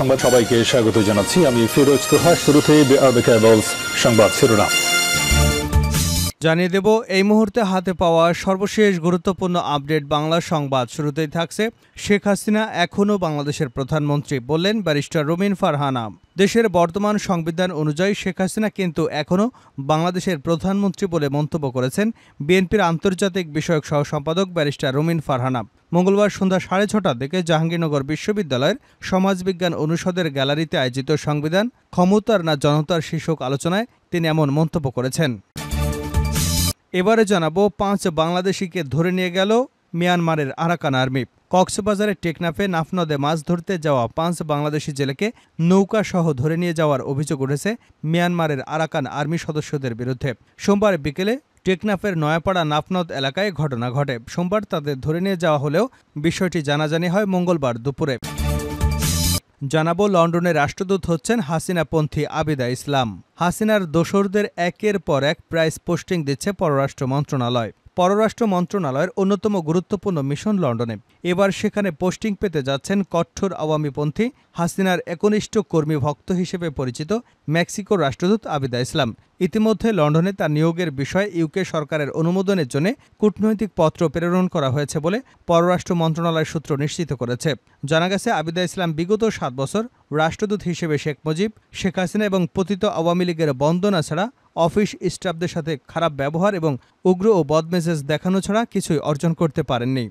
সংবাদ সবাইকে স্বাগত জানাচ্ছি আমি ফিরোজ তোহা শুরুতে সংবাদ শিরোনাম জানিয়ে দেব এই মুহূর্তে হাতে পাওয়া সর্বশেষ গুরুত্বপূর্ণ আপডেট বাংলা সংবাদ শুরুতেই থাকছে শেখ হাসিনা এখনও বাংলাদেশের প্রধানমন্ত্রী বললেন ব্যারিস্টার রুমিন ফারহানা দেশের বর্তমান সংবিধান অনুযায়ী শেখ হাসিনা কিন্তু এখনও বাংলাদেশের প্রধানমন্ত্রী বলে মন্তব্য করেছেন বিএনপির আন্তর্জাতিক বিষয়ক সহ সম্পাদক ব্যারিস্টার রুমিন ফারহানা মঙ্গলবার সন্ধ্যা সাড়ে ছটার দিকে জাহাঙ্গীরনগর বিশ্ববিদ্যালয়ের সমাজবিজ্ঞান অনুষদের গ্যালারিতে আয়োজিত সংবিধান ক্ষমতার না জনতার শীর্ষক আলোচনায় তিনি এমন মন্তব্য করেছেন এবারে জানাবো পাঁচ বাংলাদেশিকে ধরে নিয়ে গেল মিয়ানমারের আরাকান আর্মি কক্সবাজারের টেকনাফে নাফনদে মাছ ধরতে যাওয়া পাঁচ বাংলাদেশি জেলেকে নৌকাসহ ধরে নিয়ে যাওয়ার অভিযোগ উঠেছে মিয়ানমারের আরাকান আর্মি সদস্যদের বিরুদ্ধে সোমবার বিকেলে টেকনাফের নয়াপাড়া নাফনদ এলাকায় ঘটনা ঘটে সোমবার তাদের ধরে নিয়ে যাওয়া হলেও বিষয়টি জানাজানি হয় মঙ্গলবার দুপুরে জানাবো লন্ডনের রাষ্ট্রদূত হচ্ছেন হাসিনাপন্থী আবিদা ইসলাম হাসিনার দোসরদের একের পর এক প্রাইস পোস্টিং দিচ্ছে পররাষ্ট্র মন্ত্রণালয় পররাষ্ট্র মন্ত্রণালয়ের অন্যতম গুরুত্বপূর্ণ মিশন লন্ডনে এবার সেখানে পোস্টিং পেতে যাচ্ছেন কঠোর আওয়ামীপন্থী হাসিনার একনিষ্ঠ কর্মী ভক্ত হিসেবে পরিচিত মেক্সিকোর রাষ্ট্রদূত আবিদা ইসলাম ইতিমধ্যে লন্ডনে তার নিয়োগের বিষয়ে ইউকে সরকারের অনুমোদনের জন্য কূটনৈতিক পত্র প্রেরণ করা হয়েছে বলে পররাষ্ট্র মন্ত্রণালয় সূত্র নিশ্চিত করেছে জানা গেছে আবিদা ইসলাম বিগত সাত বছর রাষ্ট্রদূত হিসেবে শেখ মুজিব শেখ হাসিনা এবং পতিত আওয়ামী লীগের বন্দনা ছাড়া অফিস স্টাফদের সাথে খারাপ ব্যবহার এবং উগ্র ও বদমেজাজ দেখানো ছাড়া কিছুই অর্জন করতে পারেননি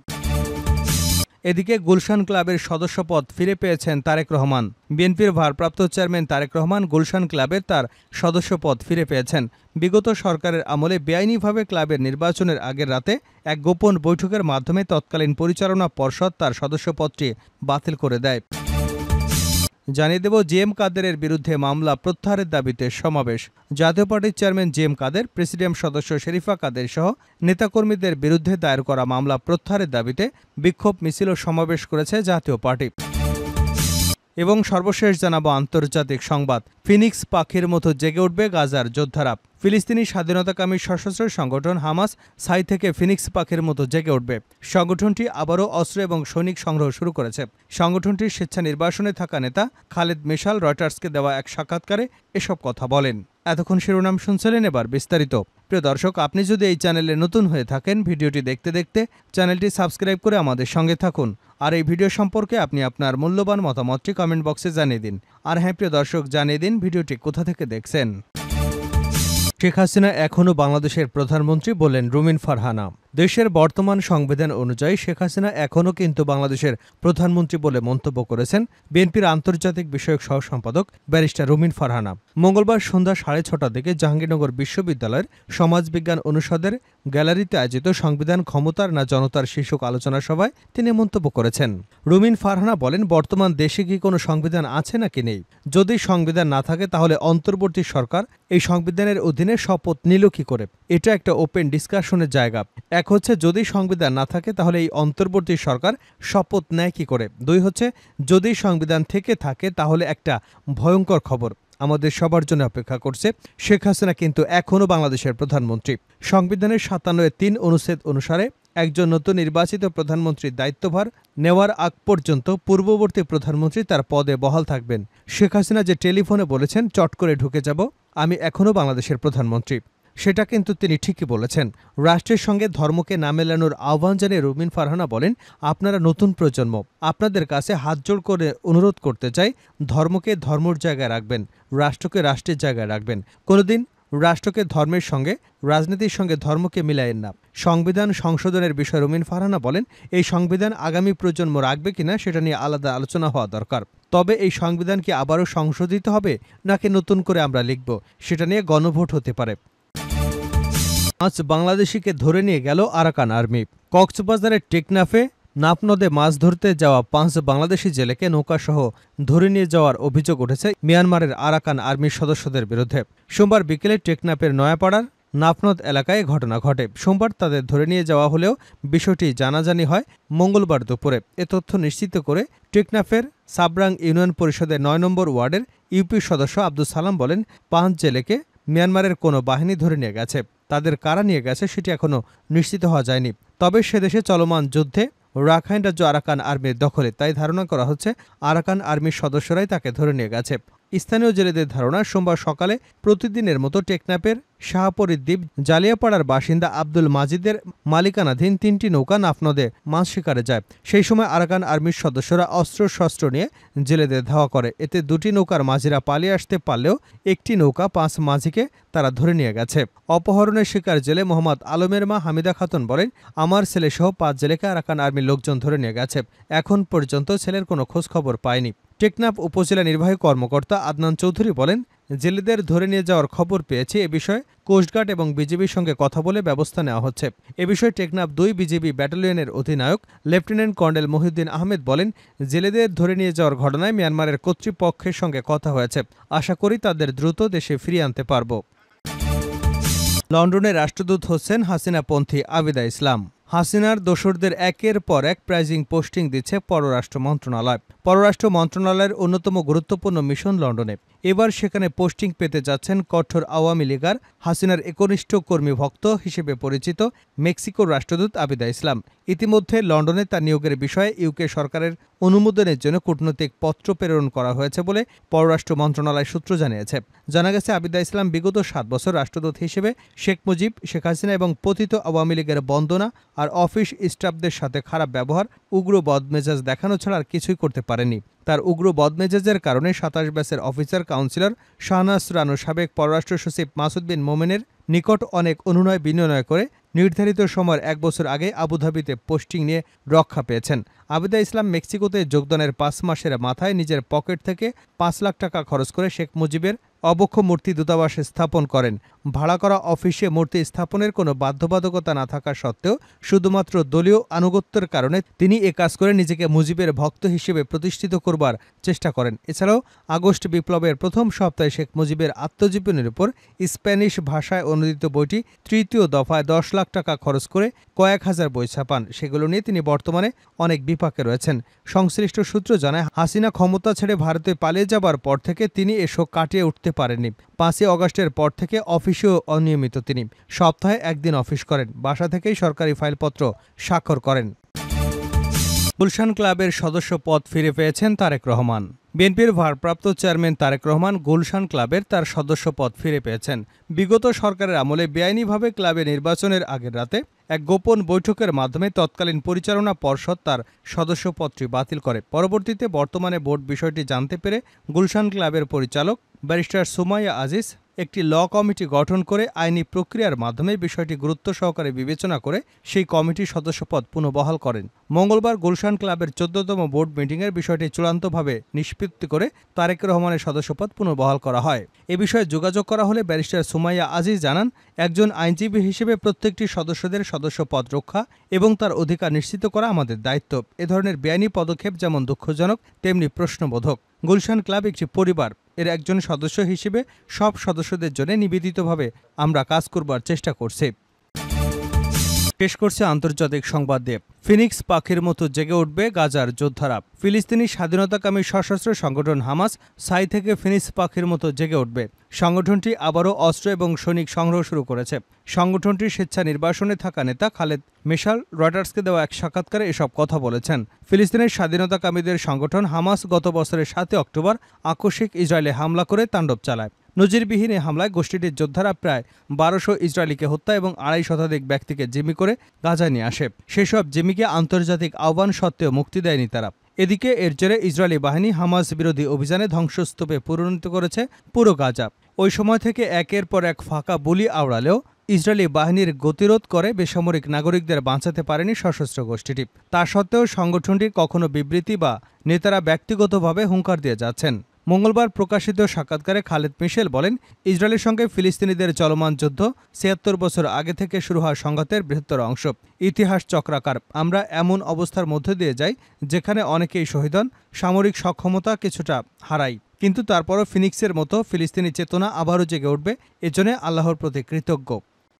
এদিকে গুলশান ক্লাবের সদস্যপদ ফিরে পেয়েছেন তারেক রহমান বিএনপির ভারপ্রাপ্ত চেয়ারম্যান তারেক রহমান গুলশান ক্লাবের তার সদস্যপদ ফিরে পেয়েছেন বিগত সরকারের আমলে বেআইনিভাবে ক্লাবের নির্বাচনের আগের রাতে এক গোপন বৈঠকের মাধ্যমে তৎকালীন পরিচালনা পর্ষদ তার সদস্যপদটি বাতিল করে দেয় জানিয়ে দেব জে এম কাদেরের বিরুদ্ধে মামলা প্রত্যাহারের দাবিতে সমাবেশ জাতীয় পার্টির chairman J M Kader presidium সদস্য শেরিফা কাদের সহ নেতাকর্মীদের বিরুদ্ধে দায়ের করা মামলা প্রত্যাহারের দাবিতে বিক্ষোভ মিছিল ও সমাবেশ করেছে জাতীয় পার্টি এবং সর্বশেষ জানাবো আন্তর্জাতিক সংবাদ ফিনিক্স পাখির মতো জেগে উঠবে গাজার যোদ্ধারা ফিলিস্তিনি স্বাধীনতাকামী সশস্ত্র সংগঠন হামাস সাই থেকে ফিনিক্স পাখির মতো জেগে উঠবে সংগঠনটি আবারও অস্ত্র এবং সৈনিক সংগ্রহ শুরু করেছে সংগঠনটির স্বেচ্ছা নির্বাসনে থাকা নেতা খালেদ মিশাল রয়টার্সকে দেওয়া এক সাক্ষাৎকারে এসব কথা বলেন এতক্ষণ শিরোনাম শুনছিলেন এবার বিস্তারিত প্রিয় দর্শক আপনি যদি এই চ্যানেলে নতুন হয়ে থাকেন ভিডিওটি দেখতে দেখতে চ্যানেলটি সাবস্ক্রাইব করে আমাদের সঙ্গে থাকুন আর এই ভিডিও সম্পর্কে আপনি আপনার মূল্যবান মতামতটি কমেন্ট বক্সে জানিয়ে দিন আর হ্যাঁ প্রিয় দর্শক জানিয়ে দিন ভিডিওটি কোথা থেকে দেখছেন শেখ হাসিনা এখনও বাংলাদেশের প্রধানমন্ত্রী বলেন রুমিন ফারহানা দেশের বর্তমান সংবিধান অনুযায়ী শেখ হাসিনা এখনও কিন্তু বাংলাদেশের প্রধানমন্ত্রী বলে মন্তব্য করেছেন বিএনপির আন্তর্জাতিক বিষয়ক সহ সম্পাদক ব্যারিস্টার রুমিন ফারহানা মঙ্গলবার সন্ধ্যা সাড়ে ছটা থেকে জাহাঙ্গীরনগর বিশ্ববিদ্যালয়ের সমাজবিজ্ঞান অনুষদের গ্যালারিতে আয়োজিত সংবিধান ক্ষমতার না জনতার শীর্ষক আলোচনা সভায় তিনি মন্তব্য করেছেন রুমিন ফারহানা বলেন বর্তমান দেশে কি কোনো সংবিধান আছে নাকি নেই যদি সংবিধান না থাকে তাহলে অন্তর্বর্তী সরকার এই সংবিধানের অধীনে শপথ নিল কি করে এটা একটা ওপেন ডিসকাশনের জায়গা এক হচ্ছে যদি সংবিধান না থাকে তাহলে এই অন্তর্বর্তী সরকার শপথ নেয় কী করে দুই হচ্ছে যদি সংবিধান থেকে থাকে তাহলে একটা ভয়ঙ্কর খবর আমাদের সবার জন্য অপেক্ষা করছে শেখ হাসিনা কিন্তু এখনও বাংলাদেশের প্রধানমন্ত্রী সংবিধানের সাতান্ন তিন অনুচ্ছেদ অনুসারে একজন নতুন নির্বাচিত প্রধানমন্ত্রীর দায়িত্বভার নেওয়ার আগ পর্যন্ত পূর্ববর্তী প্রধানমন্ত্রী তার পদে বহাল থাকবেন শেখ হাসিনা যে টেলিফোনে বলেছেন চট করে ঢুকে যাব আমি এখনও বাংলাদেশের প্রধানমন্ত্রী সেটা কিন্তু তিনি ঠিকই বলেছেন রাষ্ট্রের সঙ্গে ধর্মকে না মেলানোর আহ্বান জানিয়ে রুমিন ফারহানা বলেন আপনারা নতুন প্রজন্ম আপনাদের কাছে হাত জোড় করে অনুরোধ করতে চাই ধর্মকে ধর্মর জায়গায় রাখবেন রাষ্ট্রকে রাষ্ট্রের জায়গায় রাখবেন কোনোদিন রাষ্ট্রকে ধর্মের সঙ্গে রাজনীতির সঙ্গে ধর্মকে মিলায়েন না সংবিধান সংশোধনের বিষয়ে রুমিন ফারহানা বলেন এই সংবিধান আগামী প্রজন্ম রাখবে কিনা সেটা নিয়ে আলাদা আলোচনা হওয়া দরকার তবে এই সংবিধান কি আবারও সংশোধিত হবে নাকি নতুন করে আমরা লিখব সেটা নিয়ে গণভোট হতে পারে পাঁচ বাংলাদেশিকে ধরে নিয়ে গেল আরাকান আর্মি কক্সবাজারের টেকনাফে নাপ নদে মাছ ধরতে যাওয়া পাঁচ বাংলাদেশি জেলেকে নৌকাসহ ধরে নিয়ে যাওয়ার অভিযোগ উঠেছে মিয়ানমারের আরাকান আর্মির সদস্যদের বিরুদ্ধে সোমবার বিকেলে টেকনাফের নয়াপাড়ার নাফনদ এলাকায় ঘটনা ঘটে সোমবার তাদের ধরে নিয়ে যাওয়া হলেও বিষয়টি জানাজানি হয় মঙ্গলবার দুপুরে এ তথ্য নিশ্চিত করে টেকনাফের সাবরাং ইউনিয়ন পরিষদের নয় নম্বর ওয়ার্ডের ইউপি সদস্য আব্দুল সালাম বলেন পাঁচ জেলেকে মিয়ানমারের কোনো বাহিনী ধরে নিয়ে গেছে তাদের কারা নিয়ে গেছে সেটি এখনও নিশ্চিত হওয়া যায়নি তবে সেদেশে চলমান যুদ্ধে রাখাইন রাজ্য আরাকান আর্মির দখলে তাই ধারণা করা হচ্ছে আরাকান আর্মির সদস্যরাই তাকে ধরে নিয়ে গেছে স্থানীয় জেলেদের ধারণা সোমবার সকালে প্রতিদিনের মতো টেকনাপের শাহপরীর দ্বীপ জালিয়াপাড়ার বাসিন্দা আব্দুল মাজিদের মালিকানাধীন তিনটি নৌকা নাফনদে মাছ শিকারে যায় সেই সময় আরাকান আর্মির সদস্যরা অস্ত্র শস্ত্র নিয়ে জেলেদের ধাওয়া করে এতে দুটি নৌকার মাঝিরা পালিয়ে আসতে পারলেও একটি নৌকা পাঁচ মাঝিকে তারা ধরে নিয়ে গেছে অপহরণের শিকার জেলে মোহাম্মদ আলমের মা হামিদা খাতুন বলেন আমার ছেলেসহ পাঁচ জেলেকে আরাকান আর্মির লোকজন ধরে নিয়ে গেছে এখন পর্যন্ত ছেলের কোনো খোঁজখবর খবর পায়নি টেকনাফ উপজেলা নির্বাহী কর্মকর্তা আদনান চৌধুরী বলেন জেলেদের ধরে নিয়ে যাওয়ার খবর পেয়েছে এ বিষয়ে কোস্টগার্ড এবং বিজিবির সঙ্গে কথা বলে ব্যবস্থা নেওয়া হচ্ছে এ বিষয়ে টেকনাফ দুই বিজিবি ব্যাটালিয়নের অধিনায়ক লেফটেন্যান্ট কর্নেল মহিউদ্দিন আহমেদ বলেন জেলেদের ধরে নিয়ে যাওয়ার ঘটনায় মিয়ানমারের কর্তৃপক্ষের সঙ্গে কথা হয়েছে আশা করি তাদের দ্রুত দেশে ফিরিয়ে আনতে পারব লন্ডনের রাষ্ট্রদূত হোসেন হাসিনা পন্থী আবিদা ইসলাম হাসিনার দোসরদের একের পর এক প্রাইজিং পোস্টিং দিচ্ছে পররাষ্ট্র মন্ত্রণালয় পররাষ্ট্র মন্ত্রণালয়ের অন্যতম গুরুত্বপূর্ণ মিশন লন্ডনে এবার সেখানে পোস্টিং পেতে যাচ্ছেন কঠোর আওয়ামী লীগার হাসিনার একনিষ্ঠ কর্মী ভক্ত হিসেবে পরিচিত মেক্সিকোর রাষ্ট্রদূত আবিদা ইসলাম ইতিমধ্যে লন্ডনে তার নিয়োগের বিষয়ে ইউকে সরকারের অনুমোদনের জন্য কূটনৈতিক পত্র প্রেরণ করা হয়েছে বলে পররাষ্ট্র মন্ত্রণালয় সূত্র জানিয়েছে জানা গেছে আবিদা ইসলাম বিগত সাত বছর রাষ্ট্রদূত হিসেবে শেখ মুজিব শেখ হাসিনা এবং পতিত আওয়ামী লীগের বন্দনা আর অফিস স্টাফদের সাথে খারাপ ব্যবহার উগ্র বদমেজাজ দেখানো ছাড়া আর কিছুই করতে পারেনি তার উগ্র বদমেজাজের কারণে সাতাশ ব্যাসের অফিসার কাউন্সিলর শাহনাজ রানু সাবেক পররাষ্ট্র সচিব মাসুদ বিন মোমেনের নিকট অনেক অনুনয় বিনিময় করে নির্ধারিত সময়ের এক বছর আগে আবুধাবিতে পোস্টিং নিয়ে রক্ষা পেয়েছেন আবেদা ইসলাম মেক্সিকোতে যোগদানের পাঁচ মাসের মাথায় নিজের পকেট থেকে পাঁচ লাখ টাকা খরচ করে শেখ মুজিবের অবক্ষ মূর্তি দূতাবাস স্থাপন করেন ভাড়া করা অফিসে মূর্তি স্থাপনের কোনো বাধ্যবাধকতা না থাকা সত্ত্বেও শুধুমাত্র দলীয় আনুগত্যের কারণে তিনি এ কাজ করে নিজেকে মুজিবের ভক্ত হিসেবে প্রতিষ্ঠিত করবার চেষ্টা করেন এছাড়াও আগস্ট বিপ্লবের প্রথম সপ্তাহে শেখ মুজিবের আত্মজীবনের উপর স্প্যানিশ ভাষায় অনুদিত বইটি তৃতীয় দফায় দশ লাখ টাকা খরচ করে কয়েক হাজার বই ছাপান সেগুলো নিয়ে তিনি বর্তমানে অনেক বিপাকে রয়েছেন সংশ্লিষ্ট সূত্র জানায় হাসিনা ক্ষমতা ছেড়ে ভারতে পালিয়ে যাবার পর থেকে তিনি এসব কাটিয়ে উঠতে করতে পারেননি পাঁচই অগস্টের পর থেকে অফিসেও অনিয়মিত তিনি সপ্তাহে একদিন অফিস করেন বাসা থেকেই সরকারি ফাইলপত্র স্বাক্ষর করেন গুলশান ক্লাবের সদস্য পদ ফিরে পেয়েছেন তারেক রহমান বিএনপির ভারপ্রাপ্ত চেয়ারম্যান তারেক রহমান গুলশান ক্লাবের তার সদস্য পদ ফিরে পেয়েছেন বিগত সরকারের আমলে বেআইনিভাবে ক্লাবে নির্বাচনের আগের রাতে এক গোপন বৈঠকের মাধ্যমে তৎকালীন পরিচালনা পর্ষদ তার সদস্যপদটি বাতিল করে পরবর্তীতে বর্তমানে বোর্ড বিষয়টি জানতে পেরে গুলশান ক্লাবের পরিচালক ব্যারিস্টার সুমাইয়া আজিজ একটি ল কমিটি গঠন করে আইনি প্রক্রিয়ার মাধ্যমে বিষয়টি গুরুত্ব সহকারে বিবেচনা করে সেই কমিটির সদস্যপদ পুনঃবহাল করেন মঙ্গলবার গুলশান ক্লাবের চোদ্দতম বোর্ড মিটিংয়ের বিষয়টি চূড়ান্তভাবে নিষ্পত্তি করে তারেক রহমানের সদস্যপদ পুনঃবহাল করা হয় এ বিষয়ে যোগাযোগ করা হলে ব্যারিস্টার সুমাইয়া আজিজ জানান একজন আইনজীবী হিসেবে প্রত্যেকটি সদস্যদের সদস্যপদ রক্ষা এবং তার অধিকার নিশ্চিত করা আমাদের দায়িত্ব এ ধরনের বেআইনি পদক্ষেপ যেমন দুঃখজনক তেমনি প্রশ্নবোধক গুলশান ক্লাব একটি পরিবার এর একজন সদস্য হিসেবে সব সদস্যদের জন্য নিবেদিতভাবে আমরা কাজ করবার চেষ্টা করছি পেশ করছে আন্তর্জাতিক সংবাদ দেব ফিনিক্স পাখির মতো জেগে উঠবে গাজার যোদ্ধারা ফিলিস্তিনি স্বাধীনতাকামী সশস্ত্র সংগঠন হামাস সাই থেকে ফিনিক্স পাখির মতো জেগে উঠবে সংগঠনটি আবারও অস্ত্র এবং সৈনিক সংগ্রহ শুরু করেছে সংগঠনটির স্বেচ্ছা নির্বাসনে থাকা নেতা খালেদ মেশাল রয়টার্সকে দেওয়া এক সাক্ষাৎকারে এসব কথা বলেছেন ফিলিস্তিনের স্বাধীনতাকামীদের সংগঠন হামাস গত বছরের সাতই অক্টোবর আকস্মিক ইসরায়েলে হামলা করে তাণ্ডব চালায় নজিরবিহীন এই হামলায় গোষ্ঠীটির যোদ্ধারা প্রায় বারোশো ইসরায়েলিকে হত্যা এবং আড়াই শতাধিক ব্যক্তিকে জিমি করে গাজায় নিয়ে আসে সেসব জিমিকে আন্তর্জাতিক আহ্বান সত্ত্বেও মুক্তি দেয়নি তারা এদিকে এর জেরে ইসরায়েলি বাহিনী হামাস বিরোধী অভিযানে ধ্বংসস্তূপে পরিণত করেছে পুরো গাজা ওই সময় থেকে একের পর এক ফাঁকা বুলি আওড়ালেও ইসরায়েলি বাহিনীর গতিরোধ করে বেসামরিক নাগরিকদের বাঁচাতে পারেনি সশস্ত্র গোষ্ঠীটি তা সত্ত্বেও সংগঠনটি কখনো বিবৃতি বা নেতারা ব্যক্তিগতভাবে হুঙ্কার দিয়ে যাচ্ছেন মঙ্গলবার প্রকাশিত সাক্ষাৎকারে খালেদ মিশেল বলেন ইসরায়েলের সঙ্গে ফিলিস্তিনিদের চলমান যুদ্ধ ছিয়াত্তর বছর আগে থেকে শুরু হওয়া সংঘাতের বৃহত্তর অংশ ইতিহাস চক্রাকার আমরা এমন অবস্থার মধ্যে দিয়ে যাই যেখানে অনেকেই শহীদ হন সামরিক সক্ষমতা কিছুটা হারাই কিন্তু তারপরও ফিনিক্সের মতো ফিলিস্তিনি চেতনা আবারও জেগে উঠবে এজন্য আল্লাহর প্রতি কৃতজ্ঞ